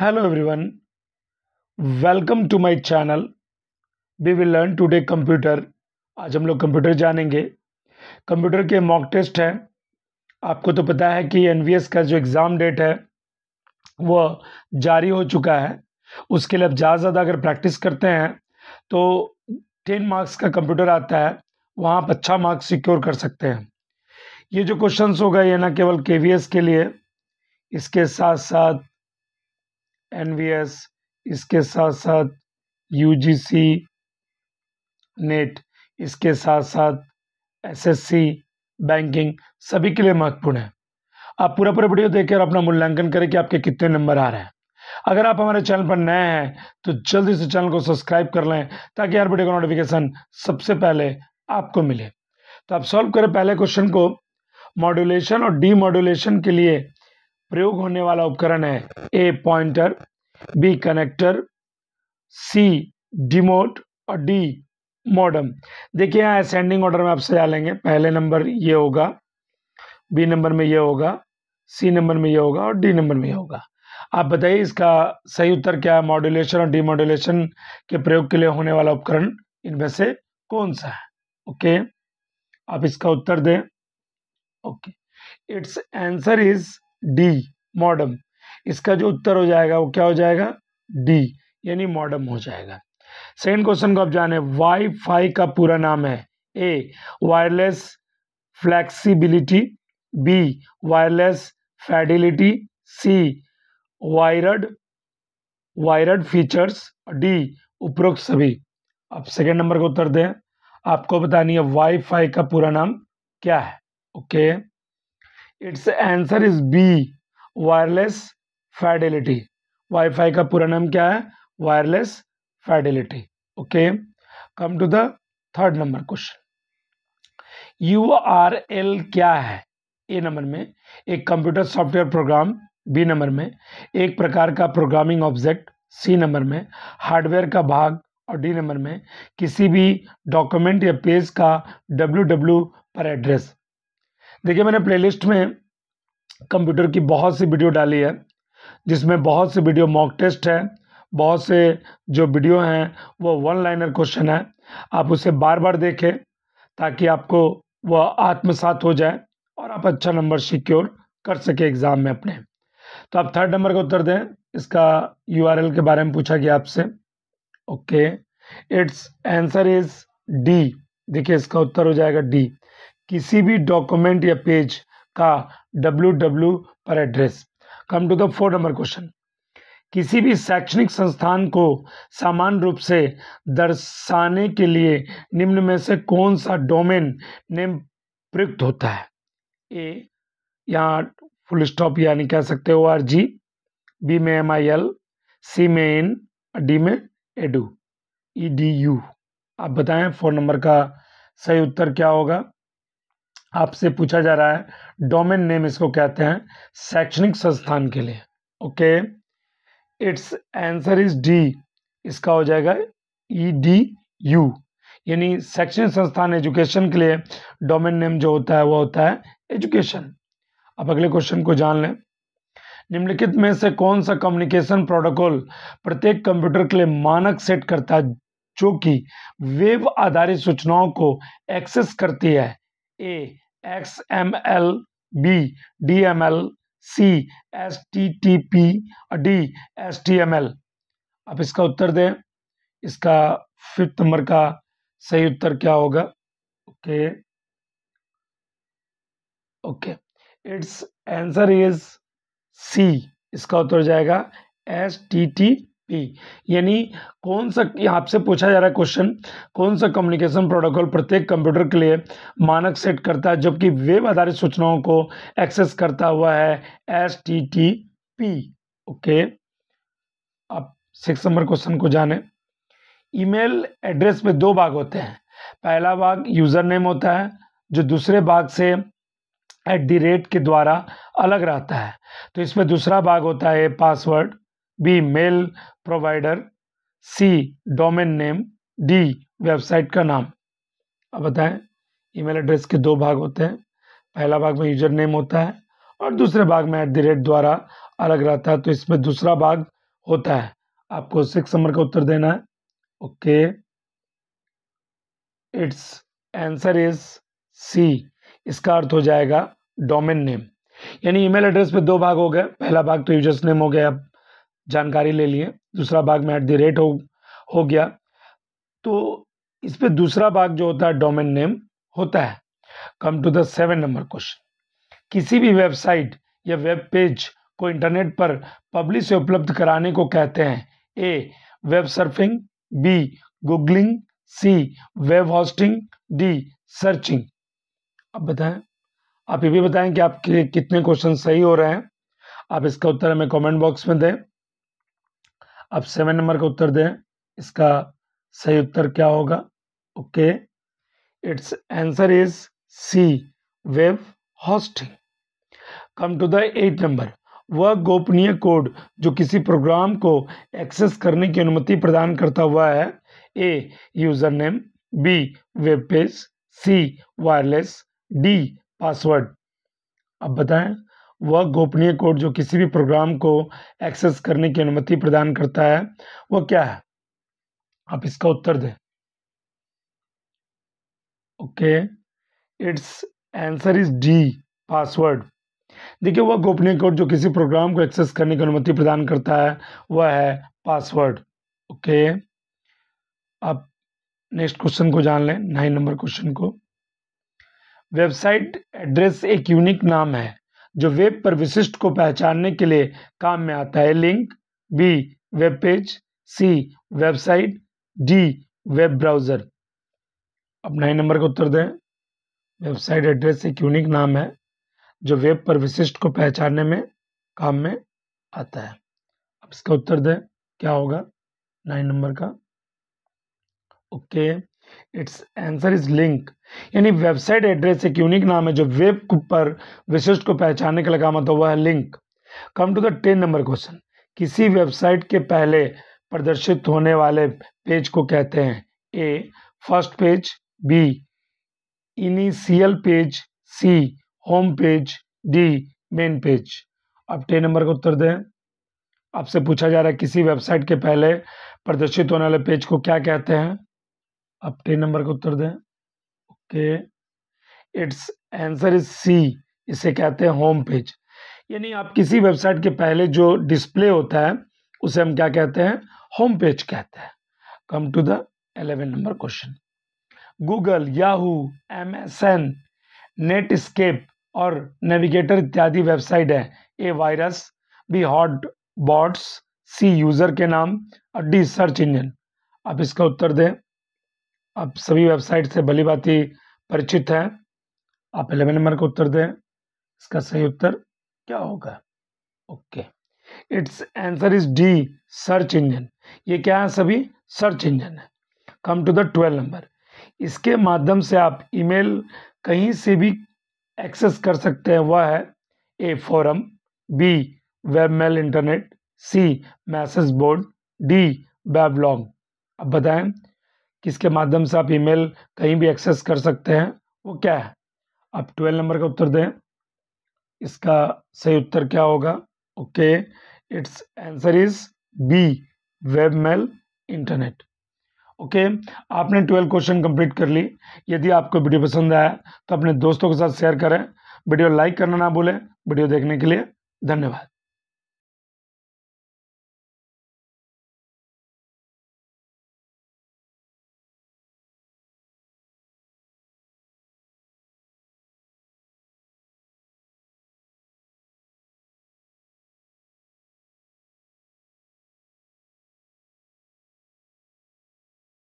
Hello everyone, welcome to my channel. We will learn today computer. आज हम लोग computer जानेंगे कंप्यूटर के मॉक टेस्ट हैं आपको तो पता है कि एन का जो एग्ज़ाम डेट है वह जारी हो चुका है उसके लिए अब ज़्यादा से ज़्यादा अगर प्रैक्टिस करते हैं तो टेन मार्क्स का कंप्यूटर आता है वहाँ आप अच्छा मार्क्स सिक्योर कर सकते हैं ये जो क्वेश्चंस होगा ये ना केवल के के लिए इसके साथ साथ एन इसके साथ साथ यू नेट e इसके साथ साथ एसएससी बैंकिंग सभी के लिए महत्वपूर्ण है आप पूरा पूरा वीडियो देखकर अपना मूल्यांकन करें कि आपके कितने नंबर आ रहे हैं अगर आप हमारे चैनल पर नए हैं तो जल्दी से चैनल को सब्सक्राइब कर लें ताकि हर वीडियो का नोटिफिकेशन सबसे पहले आपको मिले तो आप सॉल्व करें पहले क्वेश्चन को मॉड्यूलेशन और डी के लिए प्रयोग होने वाला उपकरण है A pointer B connector C demote और डी मॉडम देखिए यहाँ असेंडिंग ऑर्डर में आप सजा लेंगे पहले नंबर ये होगा बी नंबर में ये होगा सी नंबर में ये होगा और डी नंबर में ये होगा आप बताइए इसका सही उत्तर क्या है मॉड्यूलेशन और डीमॉड्यूलेशन के प्रयोग के लिए होने वाला उपकरण इनमें से कौन सा है ओके आप इसका उत्तर दें okay it's answer is D modem इसका जो उत्तर हो जाएगा वो क्या हो जाएगा डी यानी मॉडम हो जाएगा सेकेंड क्वेश्चन को आप जाने वाईफाई का पूरा नाम है A wireless flexibility B wireless fidelity C wired wired features D उपरोक्त सभी आप सेकेंड नंबर का उत्तर दें आपको बतानी है वाईफाई का पूरा नाम क्या है okay okay. It's answer is B wireless fidelity WiFi का पूरा नाम क्या है wireless fidelity okay come to the third number question URL आर एल क्या है ए नंबर में एक computer software program B number में एक प्रकार का प्रोग्रामिंग ऑब्जेक्ट सी नंबर में हार्डवेयर का भाग और डी नंबर में किसी भी डॉक्यूमेंट या पेज का डब्ल्यू डब्ल्यू पर एड्रेस देखिए मैंने प्लेलिस्ट में कंप्यूटर की बहुत सी वीडियो डाली है जिसमें बहुत सी वीडियो मॉक टेस्ट है बहुत से जो वीडियो हैं वो वन लाइनर क्वेश्चन है आप उसे बार बार देखें ताकि आपको वह आत्मसात हो जाए और आप अच्छा नंबर सिक्योर कर सके एग्ज़ाम में अपने तो आप थर्ड नंबर का उत्तर दें इसका यू के बारे में पूछा गया आपसे okay it's answer is D देखिए इसका उत्तर हो जाएगा डी किसी भी डॉक्यूमेंट या पेज का डब्ल्यू डब्ल्यू पर address come to the four number question किसी भी शैक्षणिक संस्थान को सामान्य रूप से दर्शाने के लिए निम्न में से कौन सा डोमेन नेम प्रयुक्त होता है ए यहाँ फुल स्टॉप यानी कह सकते हो आर जी बी में एम आई एल सी में इन डी में एडू ई डी यू आप बताएं फोन नंबर का सही उत्तर क्या होगा आपसे पूछा जा रहा है डोमेन नेम इसको कहते हैं शैक्षणिक संस्थान के लिए okay it's answer is D इसका हो जाएगा ई डी यू यानी शैक्षणिक संस्थान एजुकेशन के लिए डोमेन नेम जो होता है वो होता है एजुकेशन अब अगले क्वेश्चन को जान लें निम्नलिखित में से कौन सा कम्युनिकेशन प्रोटोकॉल प्रत्येक कंप्यूटर के लिए मानक सेट करता है जो कि वेब आधारित सूचनाओं को एक्सेस करती है A X M L B D M L C S T T P D S T M L आप इसका उत्तर दें इसका फिफ्थ नंबर का सही उत्तर क्या होगा okay okay it's answer is C इसका उत्तर जाएगा एस टी टी पी यानी कौन सा आपसे पूछा जा रहा है क्वेश्चन कौन सा कम्युनिकेशन प्रोटोकॉल प्रत्येक कंप्यूटर के लिए मानक सेट करता है जबकि वेब आधारित सूचनाओं को एक्सेस करता हुआ है S T T P okay आप सिक्स नंबर क्वेश्चन को जाने ईमेल एड्रेस में दो भाग होते हैं पहला भाग यूज़र नेम होता है जो दूसरे भाग से एट दी रेट के द्वारा अलग रहता है तो इसमें दूसरा भाग होता है password B mail provider C domain name D website का नाम अब बताएं ईमेल एड्रेस के दो भाग होते हैं पहला भाग में यूजर नेम होता है और दूसरे भाग में एट द रेट द्वारा अलग रहता है तो इसमें दूसरा भाग होता है आपको सिक्स नंबर का उत्तर देना है okay it's answer is C इसका अर्थ हो जाएगा डोमेन नेम यानी ईमेल एड्रेस पे दो भाग हो गए पहला भाग तो यूजर्स नेम हो गया अब जानकारी ले लिए दूसरा भाग में एट द रेट हो हो गया तो इस पर दूसरा भाग जो होता है डोमेन नेम होता है come to the seven number question किसी भी वेबसाइट या वेब पेज को इंटरनेट पर पब्लिश उपलब्ध कराने को कहते हैं A web surfing B googling C web hosting D searching अब बताएं आप ये भी बताएं कि आपके कितने क्वेश्चन सही हो रहे हैं आप इसका उत्तर हमें कमेंट बॉक्स में दें अब सेवन नंबर का उत्तर दें इसका सही उत्तर क्या होगा okay it's answer is C web hosting come to the eight number वह गोपनीय कोड जो किसी प्रोग्राम को एक्सेस करने की अनुमति प्रदान करता हुआ है A user name B web page C wireless D password अब बताएं वह गोपनीय कोड जो किसी भी प्रोग्राम को एक्सेस करने की अनुमति प्रदान करता है वह क्या है आप इसका उत्तर दें okay it's answer is D password देखिए वह गोपनीय कोड जो किसी प्रोग्राम को एक्सेस करने की अनुमति प्रदान करता है वह है पासवर्ड ओके आप नेक्स्ट क्वेश्चन को जान लें नाइन नंबर क्वेश्चन को वेबसाइट एड्रेस एक यूनिक नाम है जो वेब पर विशिष्ट को पहचानने के लिए काम में आता है link B web page C website D web browser अब नए नंबर का उत्तर दें वेबसाइट एड्रेस एक यूनिक नाम है जो वेब पर विशिष्ट को पहचानने में काम में आता है अब इसका उत्तर दें क्या होगा नाइन नंबर का okay okay. It's answer is link यानी वेबसाइट एड्रेस एक यूनिक नाम है जो वेब पर विशिष्ट को पहचानने का लगाम होता हुआ है link come to the ten number question किसी वेबसाइट के पहले प्रदर्शित होने वाले पेज को कहते हैं A first page B initial page C home page D main page अब टेन नंबर का उत्तर दें आपसे पूछा जा रहा है किसी वेबसाइट के पहले प्रदर्शित होने वाले पेज को क्या कहते हैं आप टेन नंबर का उत्तर दें okay it's answer is C इसे कहते हैं होम पेज यानी आप किसी वेबसाइट के पहले जो डिस्प्ले होता है उसे हम क्या कहते हैं होम पेज कहते हैं come to the eleven number question Google Yahoo M S N Netscape और नेविगेटर इत्यादि वेबसाइट है A virus B hot bots C user के नाम और डी सर्च इंजन आप इसका उत्तर दें आप सभी वेबसाइट से भली ही परिचित हैं आप इलेवन नंबर का उत्तर दें इसका सही उत्तर क्या होगा okay it's answer is D search engine ये क्या है सभी सर्च इंजन है come to the twelve number इसके माध्यम से आप ईमेल कहीं से भी एक्सेस कर सकते हैं वह है A forum B web mail internet C message board D weblog अब बताएं किसके माध्यम से आप ईमेल कहीं भी एक्सेस कर सकते हैं वो क्या है आप ट्वेल्व नंबर का उत्तर दें इसका सही उत्तर क्या होगा okay it's answer is B web mail internet okay आपने ट्वेल्व क्वेश्चन कंप्लीट कर ली यदि आपको वीडियो पसंद आया तो अपने दोस्तों के साथ शेयर करें वीडियो लाइक करना ना भूलें वीडियो देखने के लिए धन्यवाद